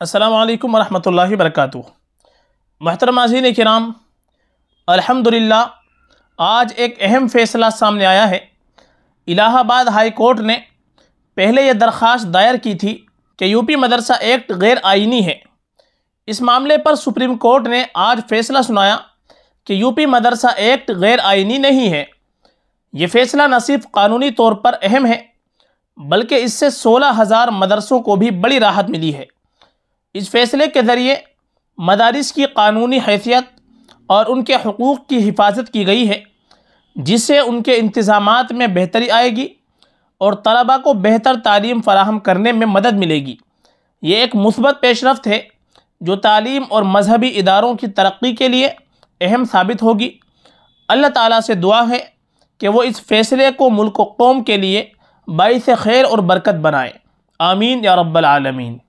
असलकम वरम् वरक महतरम आजीन कराम अलहमदिल्ला आज एक अहम फ़ैसला सामने आया है इलाहाबाद हाई कोर्ट ने पहले यह दरख्वास्त दायर की थी कि यूपी मदरसा एक्ट गैर आइनी है इस मामले पर सुप्रीम कोर्ट ने आज फैसला सुनाया कि यूपी मदरसा एक्ट गैर आइनी नहीं है ये फैसला न सिर्फ कानूनी तौर पर अहम है बल्कि इससे सोलह हज़ार मदरसों को भी बड़ी राहत मिली है इस फैसले के ज़रिए मदारस की कानूनी हैसियत और उनके हकूक़ की हिफाजत की गई है जिससे उनके इंतज़ाम में बेहतरी आएगी और तलबा को बेहतर तालीम फराहम करने में मदद मिलेगी ये एक मुस्बत पेशरफ है जो तालीम और मजहबी इदारों की तरक्की के लिए अहम साबित होगी अल्लाह ताला से दुआ है कि वो इस फैसले को मुल्क कौम के लिए बाईस खैर और बरकत बनाए आमीन या रब्बल आलमीन